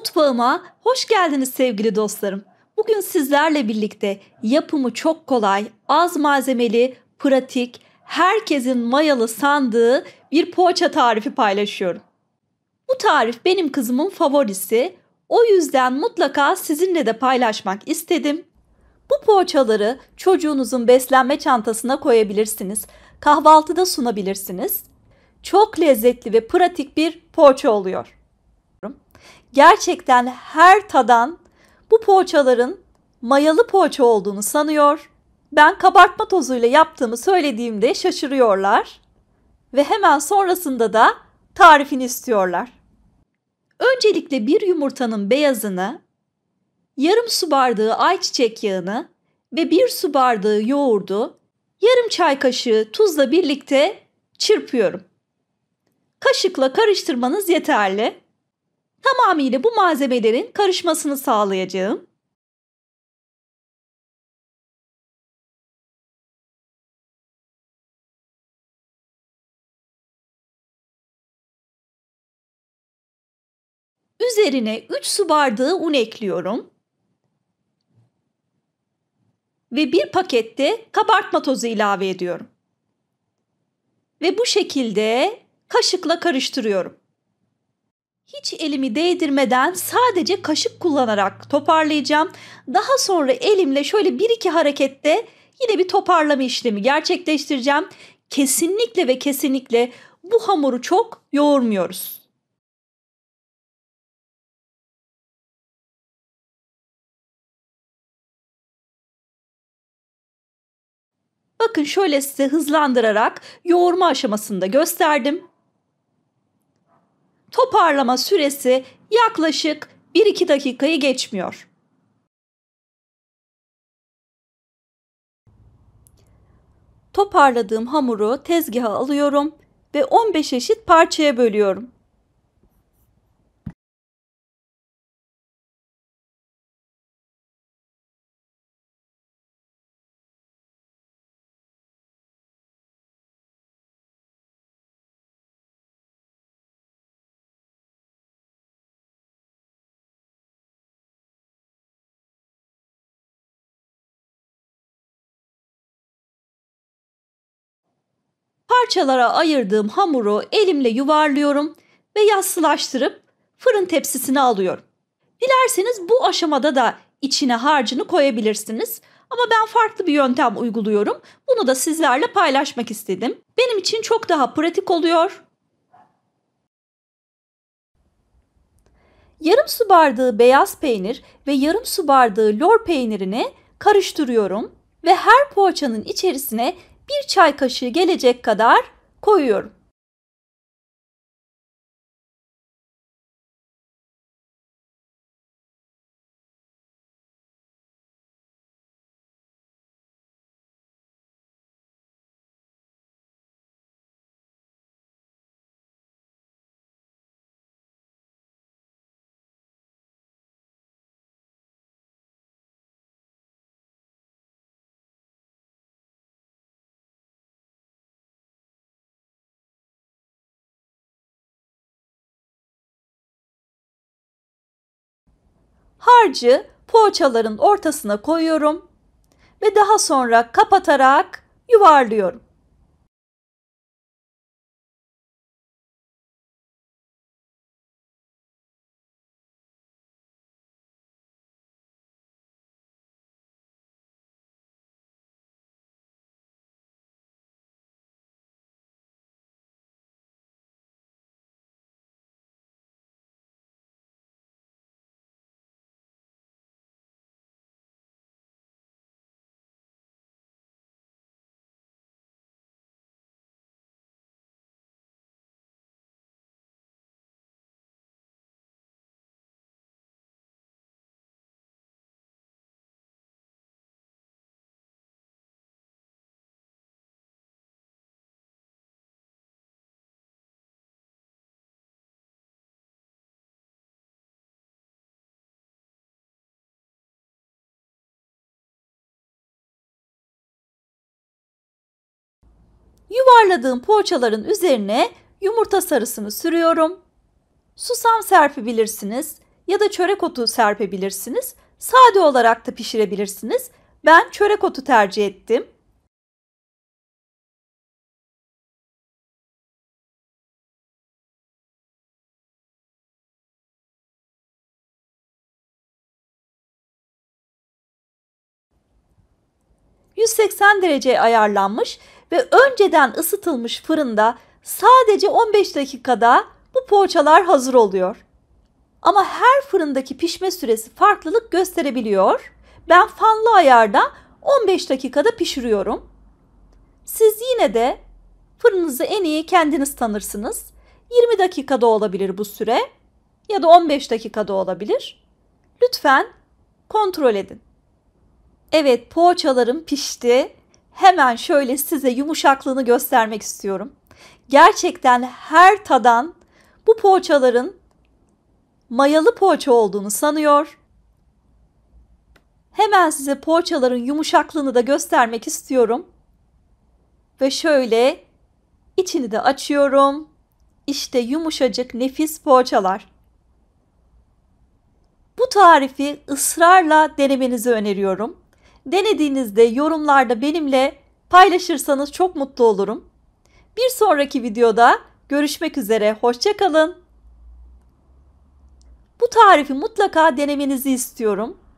Mutfağıma hoş geldiniz sevgili dostlarım. Bugün sizlerle birlikte yapımı çok kolay, az malzemeli, pratik, herkesin mayalı sandığı bir poğaça tarifi paylaşıyorum. Bu tarif benim kızımın favorisi. O yüzden mutlaka sizinle de paylaşmak istedim. Bu poğaçaları çocuğunuzun beslenme çantasına koyabilirsiniz. Kahvaltıda sunabilirsiniz. Çok lezzetli ve pratik bir poğaça oluyor. Gerçekten her tadan bu poğaçaların mayalı poğaça olduğunu sanıyor. Ben kabartma tozuyla yaptığımı söylediğimde şaşırıyorlar ve hemen sonrasında da tarifini istiyorlar. Öncelikle bir yumurtanın beyazını, yarım su bardağı ayçiçek yağını ve bir su bardağı yoğurdu yarım çay kaşığı tuzla birlikte çırpıyorum. Kaşıkla karıştırmanız yeterli. Tamamıyla bu malzemelerin karışmasını sağlayacağım. Üzerine 3 su bardağı un ekliyorum. Ve bir pakette kabartma tozu ilave ediyorum. Ve bu şekilde kaşıkla karıştırıyorum. Hiç elimi değdirmeden sadece kaşık kullanarak toparlayacağım. Daha sonra elimle şöyle bir iki harekette yine bir toparlama işlemi gerçekleştireceğim. Kesinlikle ve kesinlikle bu hamuru çok yoğurmuyoruz. Bakın şöyle size hızlandırarak yoğurma aşamasında gösterdim toparlama süresi yaklaşık 1-2 dakikayı geçmiyor. Toparladığım hamuru tezgaha alıyorum ve 15 eşit parçaya bölüyorum. parçalara ayırdığım hamuru elimle yuvarlıyorum ve yassılaştırıp fırın tepsisine alıyorum. Dilerseniz bu aşamada da içine harcını koyabilirsiniz. Ama ben farklı bir yöntem uyguluyorum. Bunu da sizlerle paylaşmak istedim. Benim için çok daha pratik oluyor. Yarım su bardağı beyaz peynir ve yarım su bardağı lor peynirini karıştırıyorum ve her poğaçanın içerisine bir çay kaşığı gelecek kadar koyuyorum. harcı poğaçaların ortasına koyuyorum ve daha sonra kapatarak yuvarlıyorum. Yuvarladığım poğaçaların üzerine yumurta sarısını sürüyorum. Susam serpebilirsiniz ya da çörek otu serpebilirsiniz. Sade olarak da pişirebilirsiniz. Ben çörek otu tercih ettim. ...180 derece ayarlanmış ve önceden ısıtılmış fırında sadece 15 dakikada bu poğaçalar hazır oluyor. Ama her fırındaki pişme süresi farklılık gösterebiliyor. Ben fanlı ayarda 15 dakikada pişiriyorum. Siz yine de fırınınızı en iyi kendiniz tanırsınız. 20 dakikada olabilir bu süre ya da 15 dakikada olabilir. Lütfen kontrol edin. Evet poğaçalarım pişti hemen şöyle size yumuşaklığını göstermek istiyorum. Gerçekten her tadan bu poğaçaların mayalı poğaça olduğunu sanıyor. Hemen size poğaçaların yumuşaklığını da göstermek istiyorum. Ve şöyle içini de açıyorum. İşte yumuşacık nefis poğaçalar. Bu tarifi ısrarla denemenizi öneriyorum. Denediğinizde yorumlarda benimle paylaşırsanız çok mutlu olurum. Bir sonraki videoda görüşmek üzere. Hoşçakalın. Bu tarifi mutlaka denemenizi istiyorum.